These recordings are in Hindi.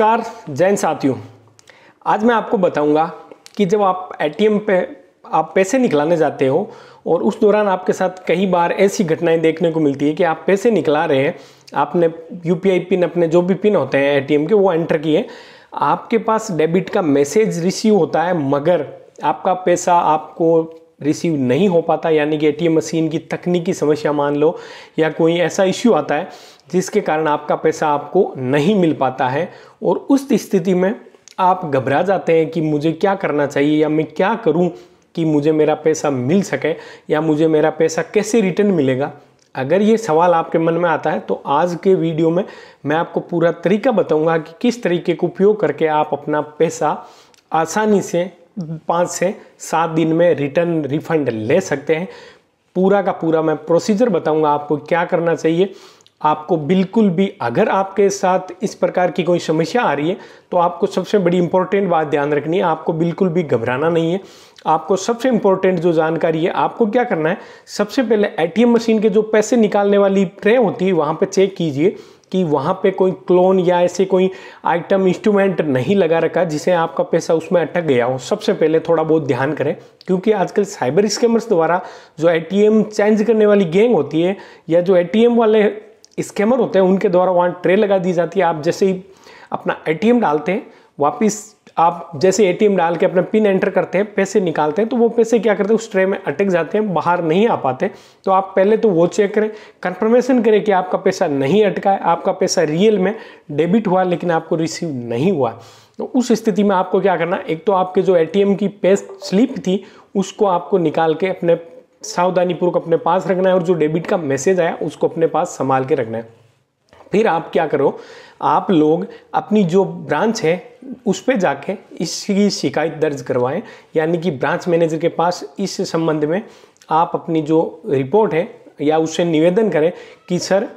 नमस्कार जैन साथियों आज मैं आपको बताऊंगा कि जब आप एटीएम पे आप पैसे निकलाने जाते हो और उस दौरान आपके साथ कई बार ऐसी घटनाएं देखने को मिलती है कि आप पैसे निकला रहे हैं आपने यू पिन अपने जो भी पिन होते हैं एटीएम के वो एंटर किए आपके पास डेबिट का मैसेज रिसीव होता है मगर आपका पैसा आपको रिसीव नहीं हो पाता यानी कि ए मशीन की तकनीकी समस्या मान लो या कोई ऐसा इश्यू आता है जिसके कारण आपका पैसा आपको नहीं मिल पाता है और उस स्थिति में आप घबरा जाते हैं कि मुझे क्या करना चाहिए या मैं क्या करूं कि मुझे मेरा पैसा मिल सके या मुझे मेरा पैसा कैसे रिटर्न मिलेगा अगर ये सवाल आपके मन में आता है तो आज के वीडियो में मैं आपको पूरा तरीका बताऊंगा कि किस तरीके का उपयोग करके आप अपना पैसा आसानी से पाँच से सात दिन में रिटर्न रिफंड ले सकते हैं पूरा का पूरा मैं प्रोसीजर बताऊंगा आपको क्या करना चाहिए आपको बिल्कुल भी अगर आपके साथ इस प्रकार की कोई समस्या आ रही है तो आपको सबसे बड़ी इंपॉर्टेंट बात ध्यान रखनी है आपको बिल्कुल भी घबराना नहीं है आपको सबसे इम्पोर्टेंट जो जानकारी है आपको क्या करना है सबसे पहले एटीएम मशीन के जो पैसे निकालने वाली ट्रे होती है वहाँ पर चेक कीजिए कि वहाँ पे कोई क्लोन या ऐसे कोई आइटम इंस्ट्रूमेंट नहीं लगा रखा जिसे आपका पैसा उसमें अटक गया हो सबसे पहले थोड़ा बहुत ध्यान करें क्योंकि आजकल साइबर स्कैमर्स द्वारा जो एटीएम चेंज करने वाली गैंग होती है या जो एटीएम वाले स्कैमर होते हैं उनके द्वारा वहाँ ट्रे लगा दी जाती है आप जैसे ही अपना ए डालते हैं वापिस आप जैसे एटीएम डाल के अपना पिन एंटर करते हैं पैसे निकालते हैं तो वो पैसे क्या करते हैं उस ट्रे में अटक जाते हैं बाहर नहीं आ पाते तो आप पहले तो वो चेक करें कंफर्मेशन करें कि आपका पैसा नहीं अटका है आपका पैसा रियल में डेबिट हुआ लेकिन आपको रिसीव नहीं हुआ तो उस स्थिति में आपको क्या करना एक तो आपके जो ए की पे स्लिप थी उसको आपको निकाल के अपने सावधानीपूर्वक अपने पास रखना है और जो डेबिट का मैसेज आया उसको अपने पास संभाल के रखना है फिर आप क्या करो आप लोग अपनी जो ब्रांच है उस पर जाके इसकी शिकायत दर्ज करवाएं यानी कि ब्रांच मैनेजर के पास इस संबंध में आप अपनी जो रिपोर्ट है या उससे निवेदन करें कि सर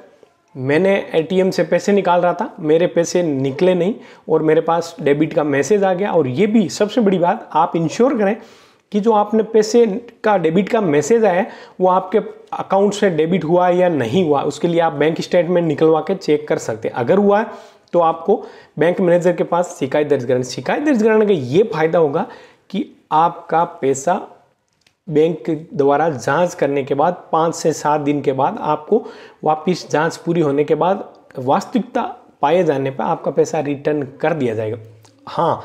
मैंने एटीएम से पैसे निकाल रहा था मेरे पैसे निकले नहीं और मेरे पास डेबिट का मैसेज आ गया और ये भी सबसे बड़ी बात आप इंश्योर करें कि जो आपने पैसे का डेबिट का मैसेज आया वो आपके अकाउंट से डेबिट हुआ है या नहीं हुआ उसके लिए आप बैंक स्टेटमेंट निकलवा के चेक कर सकते हैं अगर हुआ है तो आपको बैंक मैनेजर के पास शिकायत दर्ज करानी शिकायत दर्ज कराने का ये फायदा होगा कि आपका पैसा बैंक द्वारा जांच करने के बाद पाँच से सात दिन के बाद आपको वापस जांच पूरी होने के बाद वास्तविकता पाए जाने पर आपका पैसा रिटर्न कर दिया जाएगा हाँ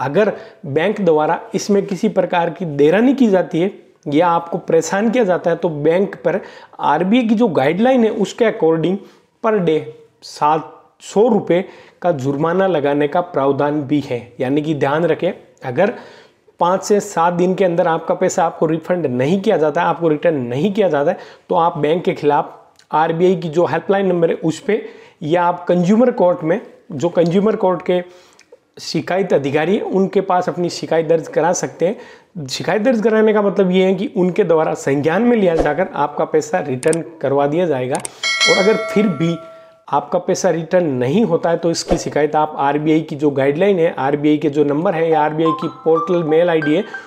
अगर बैंक द्वारा इसमें किसी प्रकार की देरानी की जाती है या आपको परेशान किया जाता है तो बैंक पर आर की जो गाइडलाइन है उसके अकॉर्डिंग पर डे सात सौ रुपये का जुर्माना लगाने का प्रावधान भी है यानी कि ध्यान रखें अगर पाँच से सात दिन के अंदर आपका पैसा आपको रिफंड नहीं किया जाता आपको रिटर्न नहीं किया जाता है तो आप बैंक के खिलाफ आर की जो हेल्पलाइन नंबर है उस पर या आप कंज्यूमर कोर्ट में जो कंज्यूमर कोर्ट के शिकायत अधिकारी उनके पास अपनी शिकायत दर्ज करा सकते हैं शिकायत दर्ज कराने का मतलब ये है कि उनके द्वारा संज्ञान में लिया जाकर आपका पैसा रिटर्न करवा दिया जाएगा और अगर फिर भी आपका पैसा रिटर्न नहीं होता है तो इसकी शिकायत आप आरबीआई की जो गाइडलाइन है आरबीआई के जो नंबर है या आरबीआई की पोर्टल मेल आईडी है